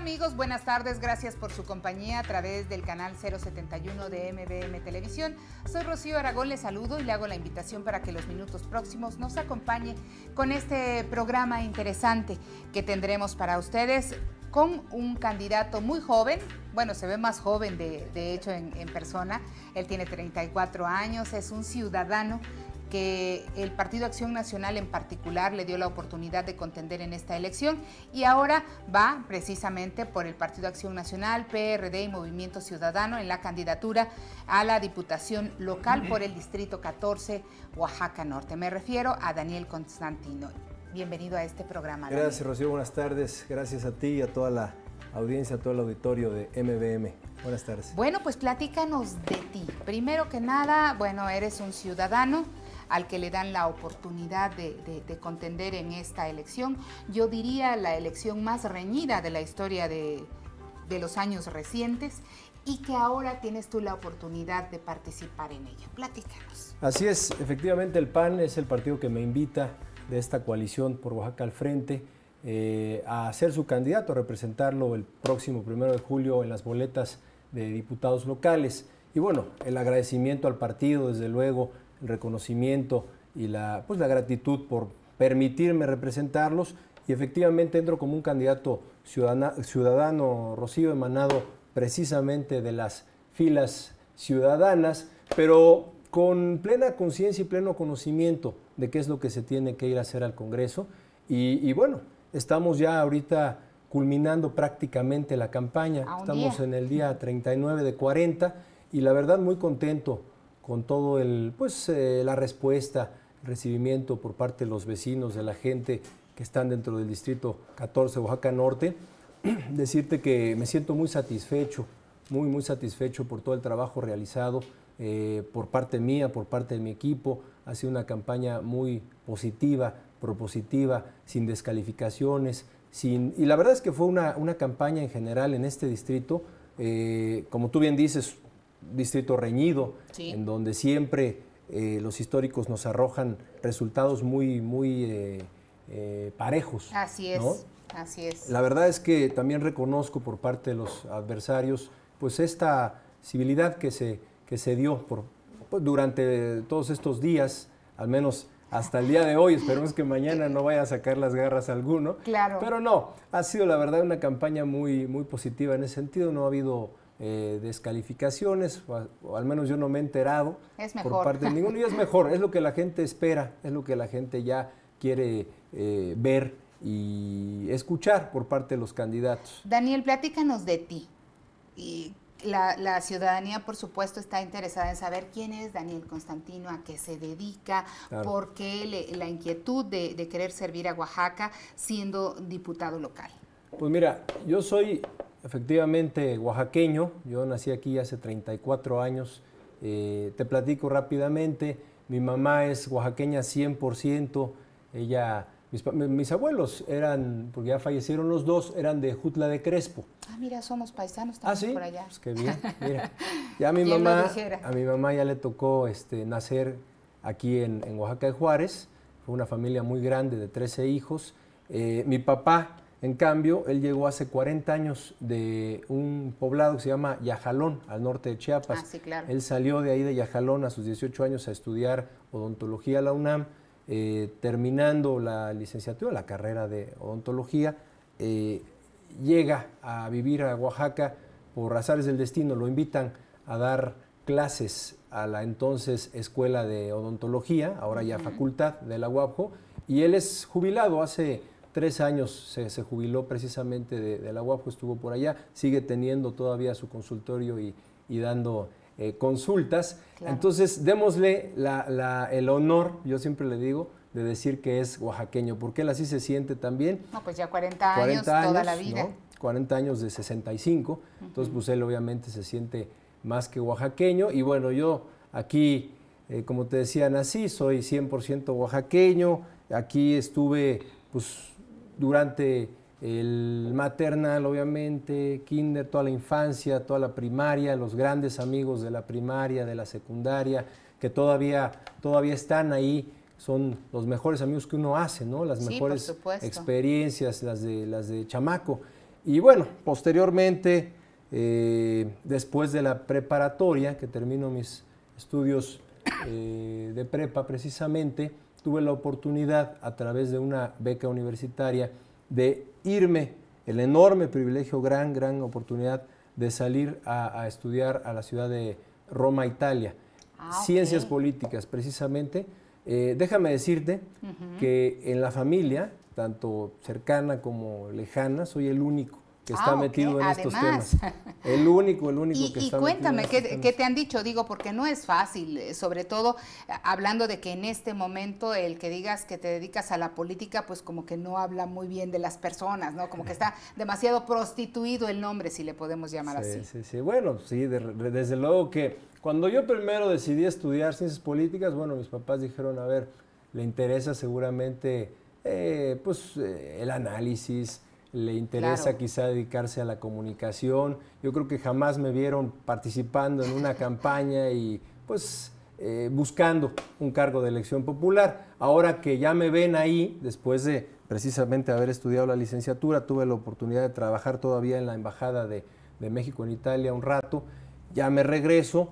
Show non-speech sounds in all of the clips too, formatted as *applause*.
amigos? Buenas tardes, gracias por su compañía a través del canal 071 de MBM Televisión. Soy Rocío Aragón, les saludo y le hago la invitación para que los minutos próximos nos acompañe con este programa interesante que tendremos para ustedes con un candidato muy joven, bueno, se ve más joven de, hecho en, en, persona, él tiene 34 años, es un ciudadano que el Partido Acción Nacional en particular le dio la oportunidad de contender en esta elección y ahora va precisamente por el Partido Acción Nacional, PRD y Movimiento Ciudadano en la candidatura a la Diputación Local por el Distrito 14, Oaxaca Norte. Me refiero a Daniel Constantino. Bienvenido a este programa. Gracias, Rocío. Buenas tardes. Gracias a ti y a toda la audiencia, a todo el auditorio de MBM. Buenas tardes. Bueno, pues platícanos de ti. Primero que nada, bueno, eres un ciudadano al que le dan la oportunidad de, contender en esta elección. Yo diría la elección más reñida de la historia de, los años recientes y que ahora tienes tú la oportunidad de participar en ella. Platícanos. Así es, efectivamente el PAN es el partido que me invita de esta coalición por Oaxaca al frente eh, a ser su candidato, a representarlo el próximo primero de julio en las boletas de diputados locales. Y bueno, el agradecimiento al partido, desde luego, reconocimiento y la, pues, la gratitud por permitirme representarlos. Y efectivamente entro como un candidato ciudadana, ciudadano, Rocío, emanado precisamente de las filas ciudadanas, pero con plena conciencia y pleno conocimiento de qué es lo que se tiene que ir a hacer al Congreso. Y, bueno, estamos ya ahorita culminando prácticamente la campaña. Estamos en el día 39 de 40 y la verdad muy contento con todo el, pues, eh, la respuesta, el recibimiento por parte de los vecinos, de la gente que están dentro del distrito 14 Oaxaca Norte, *clears throat* decirte que me siento muy satisfecho, muy, muy satisfecho por todo el trabajo realizado eh, por parte mía, por parte de mi equipo. Ha sido una campaña muy positiva, propositiva, sin descalificaciones, sin... y la verdad es que fue una, una campaña en general en este distrito, eh, como tú bien dices, distrito reñido, en donde siempre eh, los históricos nos arrojan resultados muy, muy eh, eh, parejos. Así es, así es. La verdad es que también reconozco por parte de los adversarios, pues esta civilidad que se, que se dio por, pues, durante todos estos días, al menos hasta el día de hoy. Esperemos que mañana no vaya a sacar las garras alguno. Claro. Pero no, ha sido la verdad una campaña muy, muy positiva en ese sentido. No ha habido eh, descalificaciones, al menos yo no me he enterado es mejor. por parte de ninguno, y es mejor, es lo que la gente espera, es lo que la gente ya quiere eh, ver y escuchar por parte de los candidatos. Daniel, platícanos de ti. Y la, ciudadanía, por supuesto, está interesada en saber quién es Daniel Constantino, a qué se dedica, por qué la inquietud de querer servir a Oaxaca siendo diputado local. Pues mira, yo soy Efectivamente, oaxaqueño, yo nací aquí hace 34 años. Eh, te platico rápidamente, mi mamá es oaxaqueña 100%, ella, mis, abuelos eran, porque ya fallecieron los dos, eran de Jutla de Crespo. Ah, mira, somos paisanos ah, también por allá. Pues qué bien, mira. *laughs* Ya a mi, mamá, a mi mamá ya le tocó este, nacer aquí en, Oaxaca de Juárez, fue una familia muy grande de 13 hijos. Eh, mi papá en cambio, él llegó hace 40 años de un poblado que se llama Yajalón, al norte de Chiapas. Ah, sí, claro. Él salió de ahí de Yajalón a sus 18 años a estudiar odontología a la UNAM, eh, terminando la licenciatura, la carrera de odontología, eh, llega a vivir a Oaxaca por razones del destino, lo invitan a dar clases a la entonces Escuela de Odontología, ahora ya Facultad de la UAPJO, y él es jubilado hace tres años se, jubiló precisamente de, la UAPO, estuvo por allá, sigue teniendo todavía su consultorio y, dando eh, consultas. Entonces, démosle el honor, yo siempre le digo, de decir que es oaxaqueño, porque él así se siente también. No, pues ya 40 años, toda la vida. 40 años de 65, entonces pues él obviamente se siente más que oaxaqueño y bueno, yo aquí, eh, como te decía, nací, soy 100% oaxaqueño, aquí estuve pues durante el maternal, obviamente, kinder, toda la infancia, toda la primaria, los grandes amigos de la primaria, de la secundaria, que todavía, todavía están ahí, son los mejores amigos que uno hace, ¿no? Las mejores experiencias, las de, las de chamaco. Y bueno, posteriormente, eh, después de la preparatoria, que termino mis estudios eh, de prepa precisamente, tuve la oportunidad a través de una beca universitaria de irme, el enorme privilegio, gran, gran oportunidad de salir a, estudiar a la ciudad de Roma, Italia. Ah, Ciencias políticas, precisamente. Eh, déjame decirte que en la familia, tanto cercana como lejana, soy el único que está ah, metido en estos temas. El único, el único que está Y cuéntame, ¿qué, te han dicho? Digo, porque no es fácil, eh, sobre todo eh, hablando de que en este momento el que digas que te dedicas a la política, pues como que no habla muy bien de las personas, ¿no? Como que está *laughs* demasiado prostituido el nombre, si le podemos llamar así. Sí, sí, bueno, sí, desde luego que cuando yo primero decidí estudiar ciencias políticas, bueno, mis papás dijeron, a ver, le interesa seguramente, eh, pues, el análisis, le interesa quizá dedicarse a la comunicación. Yo creo que jamás me vieron participando en una campaña y pues eh, buscando un cargo de elección popular. Ahora que ya me ven ahí, después de precisamente haber estudiado la licenciatura, tuve la oportunidad de trabajar todavía en la Embajada de, México en Italia un rato, ya me regreso,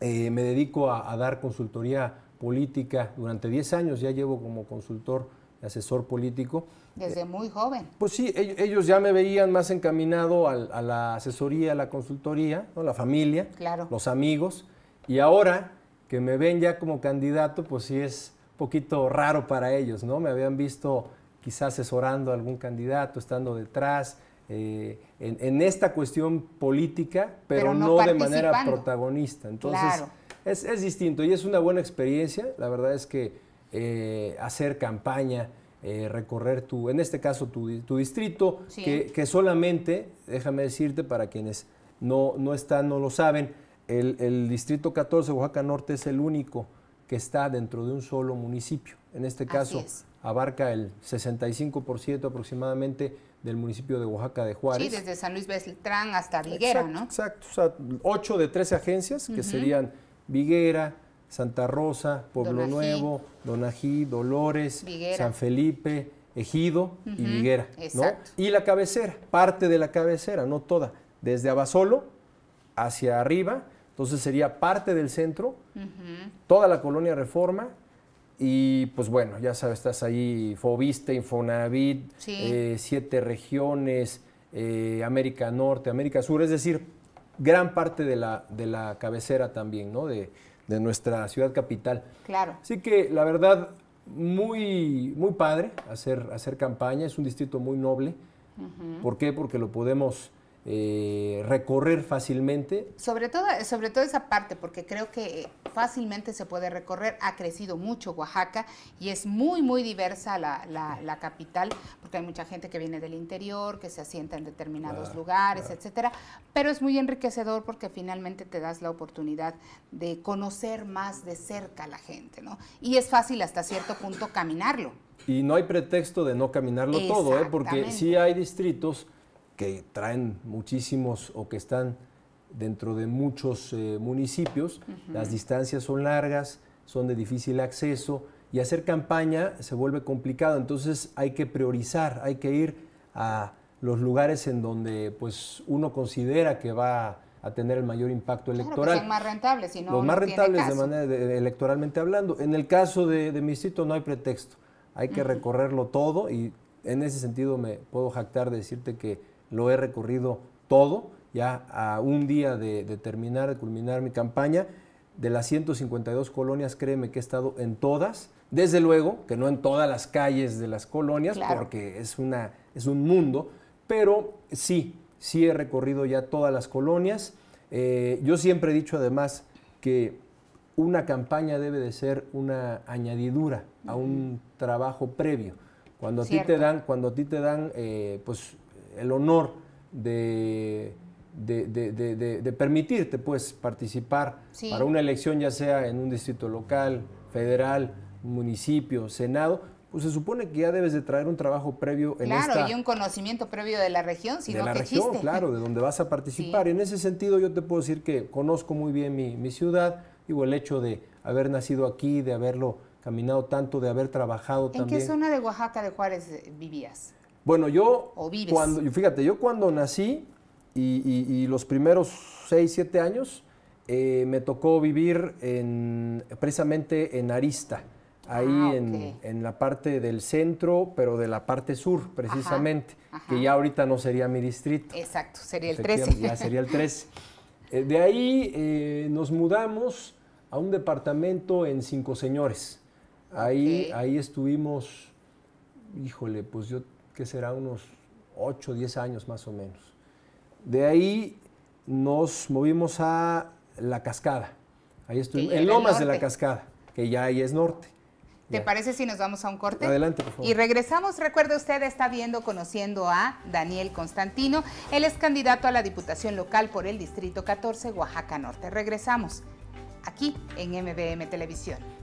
eh, me dedico a, a, dar consultoría política durante 10 años, ya llevo como consultor asesor político. Desde eh, muy joven. Pues sí, ellos, ya me veían más encaminado a, la asesoría, a la consultoría, ¿no? la familia, claro. los amigos. Y ahora que me ven ya como candidato, pues sí es un poquito raro para ellos, ¿no? Me habían visto quizás asesorando a algún candidato, estando detrás, eh, en, esta cuestión política, pero, no, de manera protagonista. Entonces, es distinto y es una buena experiencia. La verdad es que eh, hacer campaña, eh, recorrer tu, en este caso, tu, tu distrito, que, solamente, déjame decirte, para quienes no, no están, no lo saben, el, distrito 14, Oaxaca Norte, es el único que está dentro de un solo municipio. En este caso, abarca el 65% aproximadamente del municipio de Oaxaca de Juárez. Sí, desde San Luis Beltrán hasta Viguera, ¿no? Exacto, o sea, 8 de 13 agencias, que serían Viguera, Santa Rosa, Pueblo Nuevo, Donají, Dolores, San Felipe, Ejido y Viguera. Y la cabecera, parte de la cabecera, no toda, desde Abasolo hacia arriba, entonces sería parte del centro, toda la colonia Reforma, y pues bueno, ya sabes, estás ahí Fobiste, Infonavit, eh, Siete Regiones, eh, América Norte, América Sur, es decir, gran parte de la, de la cabecera también, ¿no? de nuestra ciudad capital. Claro. Así que la verdad, muy, muy padre hacer, hacer campaña, es un distrito muy noble. ¿Por qué? Porque lo podemos eh, recorrer fácilmente. Sobre todo, sobre todo esa parte, porque creo que fácilmente se puede recorrer. Ha crecido mucho Oaxaca y es muy, muy diversa la, capital, porque hay mucha gente que viene del interior, que se asienta en determinados lugares, etcétera. Pero es muy enriquecedor porque finalmente te das la oportunidad de conocer más de cerca a la gente, ¿no? Y es fácil hasta cierto punto caminarlo. Y no hay pretexto de no caminarlo todo, ¿eh? porque sí hay distritos que traen muchísimos o que están dentro de muchos eh, municipios, las distancias son largas, son de difícil acceso y hacer campaña se vuelve complicado, entonces hay que priorizar, hay que ir a los lugares en donde pues uno considera que va a tener el mayor impacto electoral. más rentables, sino los más rentables de manera electoralmente hablando. En el caso de, mi sitio no hay pretexto, hay que recorrerlo todo y en ese sentido me puedo jactar de decirte que lo he recorrido todo, ya a un día de, terminar, de culminar mi campaña. De las 152 colonias, créeme que he estado en todas, desde luego, que no en todas las calles de las colonias, porque es, una, es un mundo, pero sí, sí he recorrido ya todas las colonias. Eh, yo siempre he dicho además que una campaña debe de ser una añadidura a un trabajo previo. Cuando a ti te dan, cuando a ti te dan eh, pues, el honor de, de, permitirte pues, participar para una elección, ya sea en un distrito local, federal, municipio, senado, pues se supone que ya debes de traer un trabajo previo en claro, Claro, y un conocimiento previo de la región, si de la región, claro, de donde vas a participar. Y en ese sentido yo te puedo decir que conozco muy bien mi, ciudad, digo, el hecho de haber nacido aquí, de haberlo caminado tanto, de haber trabajado tanto. también. ¿En qué zona de Oaxaca de Juárez eh, vivías? Bueno, yo. Cuando, fíjate, yo cuando nací y, los primeros seis, siete años, eh, me tocó vivir precisamente en Arista. Ahí ah, en, la parte del centro, pero de la parte sur, precisamente, que ya ahorita no sería mi distrito. Exacto, sería el 13. Ya sería el 13. *laughs* Eh, de ahí eh, nos mudamos a un departamento en Cinco Señores. Ahí, ahí estuvimos, híjole, pues yo que será unos 8, 10 años más o menos. De ahí nos movimos a La Cascada. Ahí estoy en Lomas de la Cascada, que ya ahí es norte. ¿Te parece si nos vamos a un corte? Adelante, por favor. Y regresamos. Recuerde, usted está viendo, conociendo a Daniel Constantino. Él es candidato a la Diputación Local por el Distrito 14, Oaxaca Norte. Regresamos aquí en MBM Televisión.